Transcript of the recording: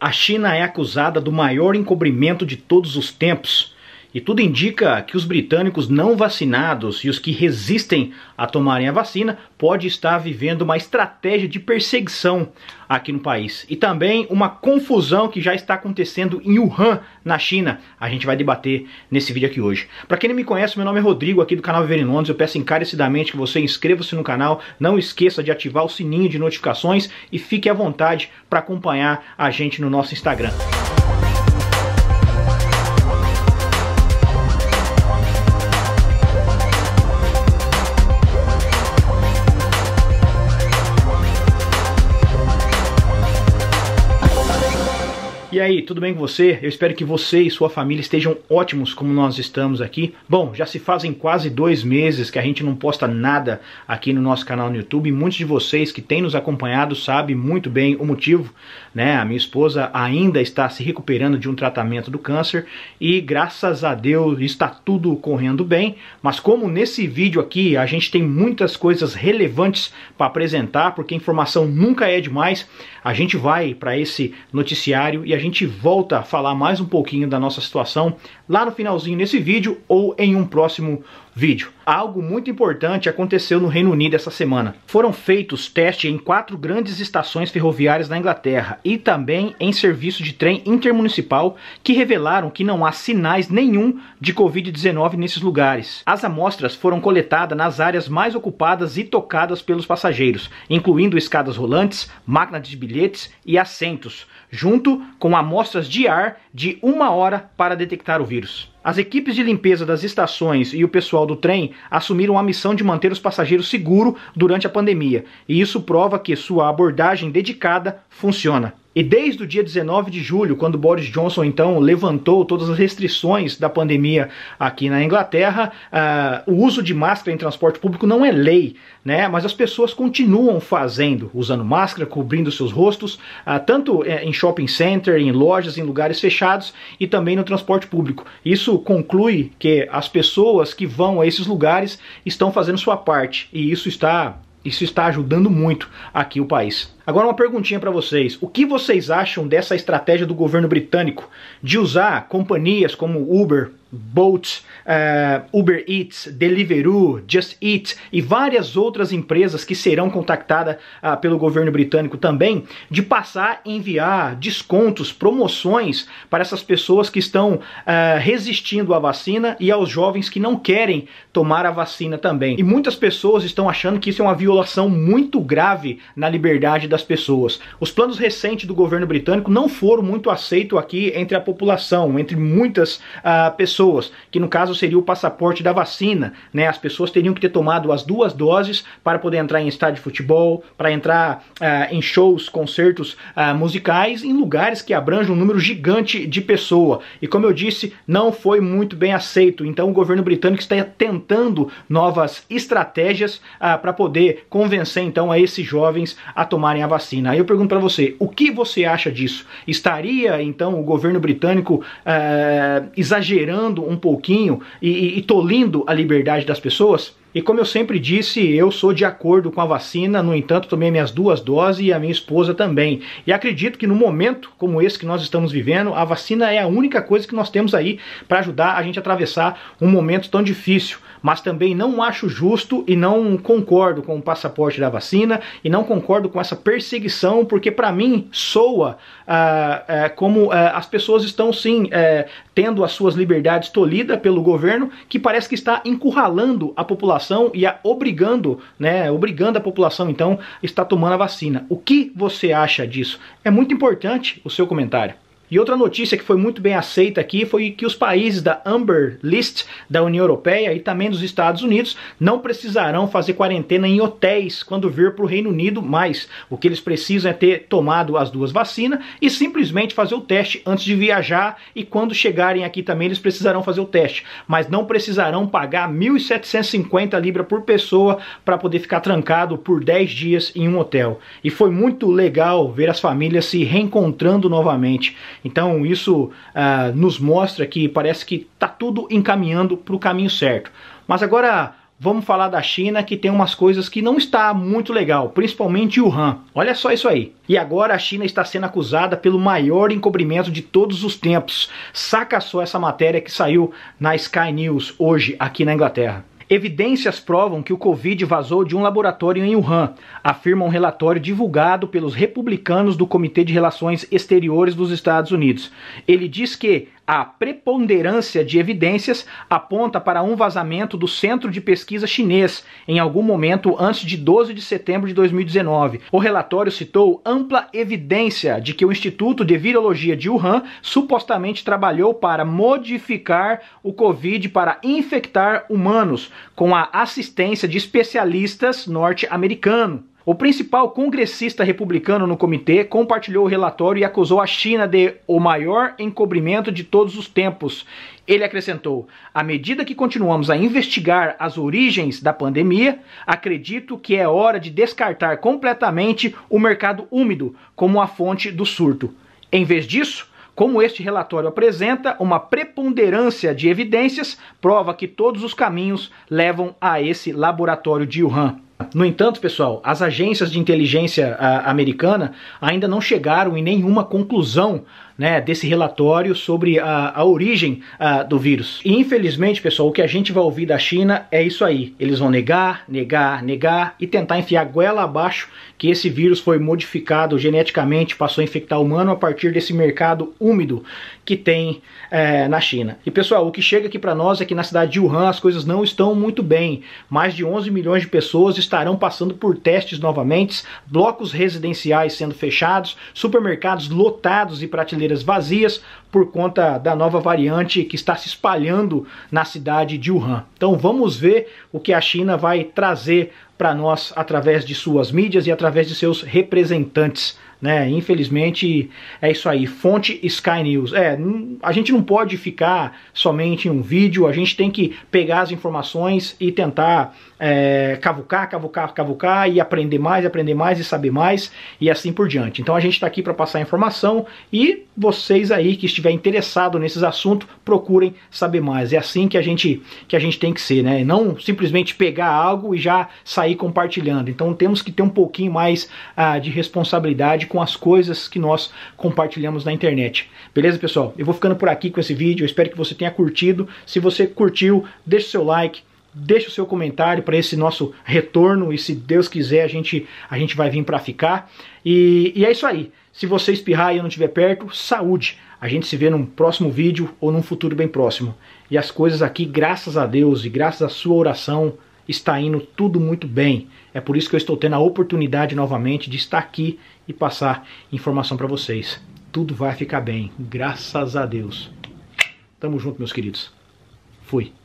A China é acusada do maior encobrimento de todos os tempos e tudo indica que os britânicos não vacinados e os que resistem a tomarem a vacina pode estar vivendo uma estratégia de perseguição aqui no país. E também uma confusão que já está acontecendo em Wuhan, na China. A gente vai debater nesse vídeo aqui hoje. Para quem não me conhece, meu nome é Rodrigo, aqui do canal Viver em Londres. Eu peço encarecidamente que você inscreva-se no canal, não esqueça de ativar o sininho de notificações e fique à vontade para acompanhar a gente no nosso Instagram. E aí, tudo bem com você? Eu espero que você e sua família estejam ótimos como nós estamos aqui. Bom, já se fazem quase dois meses que a gente não posta nada aqui no nosso canal no YouTube. Muitos de vocês que têm nos acompanhado sabem muito bem o motivo, né? A minha esposa ainda está se recuperando de um tratamento do câncer e graças a Deus está tudo correndo bem. Mas como nesse vídeo aqui a gente tem muitas coisas relevantes para apresentar, porque informação nunca é demais, a gente vai para esse noticiário e a gente volta a falar mais um pouquinho da nossa situação lá no finalzinho nesse vídeo ou em um próximo vídeo. Algo muito importante aconteceu no Reino Unido essa semana. Foram feitos testes em quatro grandes estações ferroviárias na Inglaterra e também em serviço de trem intermunicipal que revelaram que não há sinais nenhum de Covid-19 nesses lugares. As amostras foram coletadas nas áreas mais ocupadas e tocadas pelos passageiros, incluindo escadas rolantes, máquinas de bilhetes e assentos, junto com amostras de ar de uma hora para detectar o vírus. As equipes de limpeza das estações e o pessoal do trem assumiram a missão de manter os passageiros seguros durante a pandemia, e isso prova que sua abordagem dedicada funciona. E desde o dia 19 de julho, quando Boris Johnson então levantou todas as restrições da pandemia aqui na Inglaterra, uh, o uso de máscara em transporte público não é lei, né? Mas as pessoas continuam fazendo, usando máscara, cobrindo seus rostos, uh, tanto eh, em shopping center, em lojas, em lugares fechados e também no transporte público. Isso conclui que as pessoas que vão a esses lugares estão fazendo sua parte e isso está isso está ajudando muito aqui o país. Agora uma perguntinha para vocês. O que vocês acham dessa estratégia do governo britânico de usar companhias como Uber, Bolt, uh, Uber Eats, Deliveroo, Just Eat e várias outras empresas que serão contactadas uh, pelo governo britânico também de passar a enviar descontos, promoções para essas pessoas que estão uh, resistindo à vacina e aos jovens que não querem tomar a vacina também. E muitas pessoas estão achando que isso é uma violação muito grave na liberdade das pessoas. Os planos recentes do governo britânico não foram muito aceitos aqui entre a população, entre muitas ah, pessoas pessoas, que no caso seria o passaporte da vacina, né? As pessoas teriam que ter tomado as duas doses para poder entrar em estádio de futebol, para entrar uh, em shows, concertos uh, musicais, em lugares que abranjam um número gigante de pessoa. E como eu disse, não foi muito bem aceito. Então o governo britânico está tentando novas estratégias uh, para poder convencer então a esses jovens a tomarem a vacina. Aí eu pergunto para você, o que você acha disso? Estaria então o governo britânico exagerando limitando um pouquinho e, e, e tolindo a liberdade das pessoas? E como eu sempre disse, eu sou de acordo com a vacina, no entanto, tomei minhas duas doses e a minha esposa também. E acredito que no momento como esse que nós estamos vivendo, a vacina é a única coisa que nós temos aí para ajudar a gente a atravessar um momento tão difícil. Mas também não acho justo e não concordo com o passaporte da vacina e não concordo com essa perseguição, porque para mim soa ah, é, como é, as pessoas estão sim é, tendo as suas liberdades tolhidas pelo governo, que parece que está encurralando a população população e a obrigando, né, obrigando a população então está tomando a vacina. O que você acha disso? É muito importante o seu comentário. E outra notícia que foi muito bem aceita aqui foi que os países da Amber List da União Europeia e também dos Estados Unidos não precisarão fazer quarentena em hotéis quando vir para o Reino Unido, mais o que eles precisam é ter tomado as duas vacinas e simplesmente fazer o teste antes de viajar e quando chegarem aqui também eles precisarão fazer o teste, mas não precisarão pagar 1.750 libras por pessoa para poder ficar trancado por 10 dias em um hotel. E foi muito legal ver as famílias se reencontrando novamente. Então isso ah, nos mostra que parece que está tudo encaminhando para o caminho certo. Mas agora vamos falar da China que tem umas coisas que não está muito legal, principalmente Wuhan. Olha só isso aí. E agora a China está sendo acusada pelo maior encobrimento de todos os tempos. Saca só essa matéria que saiu na Sky News hoje aqui na Inglaterra. Evidências provam que o Covid vazou de um laboratório em Wuhan, afirma um relatório divulgado pelos republicanos do Comitê de Relações Exteriores dos Estados Unidos. Ele diz que, a preponderância de evidências aponta para um vazamento do Centro de Pesquisa Chinês em algum momento antes de 12 de setembro de 2019. O relatório citou ampla evidência de que o Instituto de Virologia de Wuhan supostamente trabalhou para modificar o Covid para infectar humanos com a assistência de especialistas norte-americanos. O principal congressista republicano no comitê compartilhou o relatório e acusou a China de o maior encobrimento de todos os tempos. Ele acrescentou: à medida que continuamos a investigar as origens da pandemia, acredito que é hora de descartar completamente o mercado úmido como a fonte do surto. Em vez disso, como este relatório apresenta, uma preponderância de evidências prova que todos os caminhos levam a esse laboratório de Wuhan. No entanto, pessoal, as agências de inteligência ah, americana ainda não chegaram em nenhuma conclusão né, desse relatório sobre a, a origem a, do vírus. E infelizmente, pessoal, o que a gente vai ouvir da China é isso aí. Eles vão negar, negar, negar e tentar enfiar goela abaixo que esse vírus foi modificado geneticamente, passou a infectar humano a partir desse mercado úmido que tem é, na China. E pessoal, o que chega aqui para nós é que na cidade de Wuhan as coisas não estão muito bem. Mais de 11 milhões de pessoas estarão passando por testes novamente, blocos residenciais sendo fechados, supermercados lotados e prateleiras cadeiras vazias por conta da nova variante que está se espalhando na cidade de Wuhan. Então vamos ver o que a China vai trazer para nós através de suas mídias e através de seus representantes. Né? Infelizmente é isso aí. Fonte Sky News. É, a gente não pode ficar somente em um vídeo, a gente tem que pegar as informações e tentar é, cavucar, cavucar, cavucar e aprender mais, aprender mais e saber mais e assim por diante. Então a gente está aqui para passar informação e vocês aí que estiver interessado nesses assuntos procurem saber mais. É assim que a gente que a gente tem que ser, né? Não simplesmente pegar algo e já sair sair compartilhando. Então temos que ter um pouquinho mais ah, de responsabilidade com as coisas que nós compartilhamos na internet. Beleza, pessoal? Eu vou ficando por aqui com esse vídeo. Eu espero que você tenha curtido. Se você curtiu, deixe seu like, deixe o seu comentário para esse nosso retorno e se Deus quiser a gente, a gente vai vir para ficar. E, e, é isso aí. Se você espirrar e eu não estiver perto, saúde. A gente se vê num próximo vídeo ou num futuro bem próximo. E as coisas aqui, graças a Deus e graças à sua oração, está indo tudo muito bem. É por isso que eu estou tendo a oportunidade novamente de estar aqui e passar informação para vocês. Tudo vai ficar bem, graças a Deus. Tamo junto, meus queridos. Fui.